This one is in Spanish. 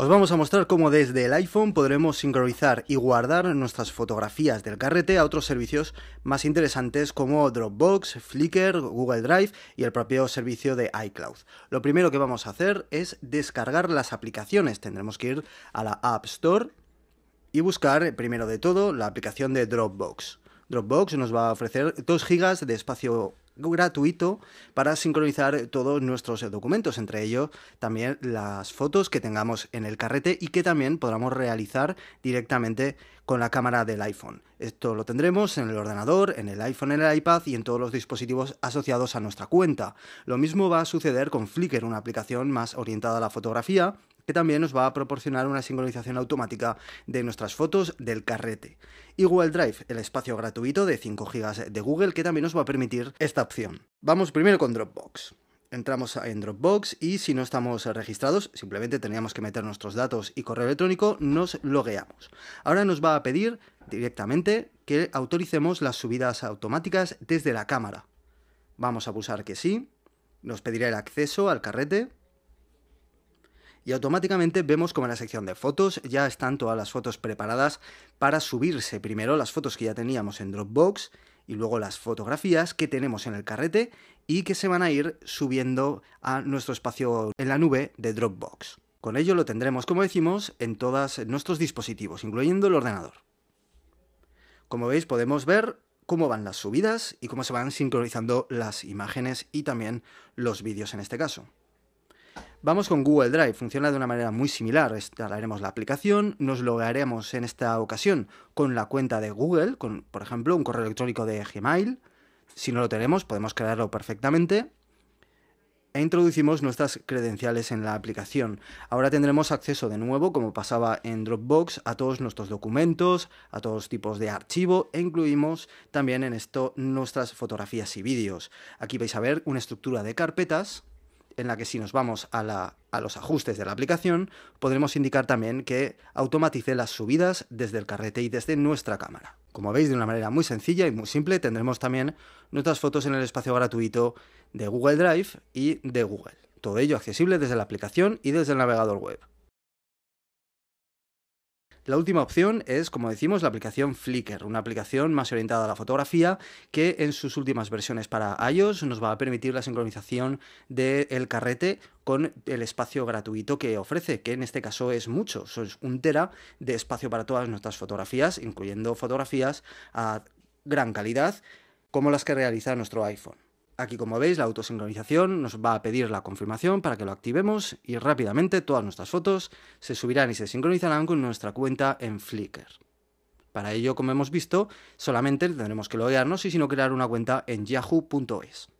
Os vamos a mostrar cómo desde el iPhone podremos sincronizar y guardar nuestras fotografías del carrete a otros servicios más interesantes como Dropbox, Flickr, Google Drive y el propio servicio de iCloud. Lo primero que vamos a hacer es descargar las aplicaciones. Tendremos que ir a la App Store y buscar primero de todo la aplicación de Dropbox. Dropbox nos va a ofrecer 2 GB de espacio gratuito para sincronizar todos nuestros eh, documentos, entre ellos también las fotos que tengamos en el carrete y que también podamos realizar directamente con la cámara del iPhone. Esto lo tendremos en el ordenador, en el iPhone, en el iPad y en todos los dispositivos asociados a nuestra cuenta. Lo mismo va a suceder con Flickr, una aplicación más orientada a la fotografía que también nos va a proporcionar una sincronización automática de nuestras fotos del carrete. Y Google Drive, el espacio gratuito de 5 GB de Google, que también nos va a permitir esta opción. Vamos primero con Dropbox entramos en Dropbox y si no estamos registrados, simplemente teníamos que meter nuestros datos y correo electrónico, nos logueamos. Ahora nos va a pedir directamente que autoricemos las subidas automáticas desde la cámara. Vamos a pulsar que sí, nos pedirá el acceso al carrete y automáticamente vemos como en la sección de fotos ya están todas las fotos preparadas para subirse primero las fotos que ya teníamos en Dropbox y luego las fotografías que tenemos en el carrete y que se van a ir subiendo a nuestro espacio en la nube de Dropbox. Con ello lo tendremos, como decimos, en todos nuestros dispositivos, incluyendo el ordenador. Como veis podemos ver cómo van las subidas y cómo se van sincronizando las imágenes y también los vídeos en este caso. Vamos con Google Drive, funciona de una manera muy similar. Instalaremos la aplicación, nos logaremos en esta ocasión con la cuenta de Google, con por ejemplo un correo electrónico de Gmail. Si no lo tenemos, podemos crearlo perfectamente. E introducimos nuestras credenciales en la aplicación. Ahora tendremos acceso de nuevo, como pasaba en Dropbox, a todos nuestros documentos, a todos tipos de archivo e incluimos también en esto nuestras fotografías y vídeos. Aquí vais a ver una estructura de carpetas en la que si nos vamos a, los ajustes de la aplicación, podremos indicar también que automatice las subidas desde el carrete y desde nuestra cámara. Como veis, de una manera muy sencilla y muy simple, tendremos también nuestras fotos en el espacio gratuito de Google Drive y de Google. Todo ello accesible desde la aplicación y desde el navegador web. La última opción es, como decimos, la aplicación Flickr, una aplicación más orientada a la fotografía que en sus últimas versiones para iOS nos va a permitir la sincronización del carrete con el espacio gratuito que ofrece, que en este caso es mucho, es un tera de espacio para todas nuestras fotografías, incluyendo fotografías a gran calidad como las que realiza nuestro iPhone. Aquí como veis la autosincronización nos va a pedir la confirmación para que lo activemos y rápidamente todas nuestras fotos se subirán y se sincronizarán con nuestra cuenta en Flickr. Para ello, como hemos visto, solamente tendremos que loguearnos y si no crear una cuenta en yahoo.es.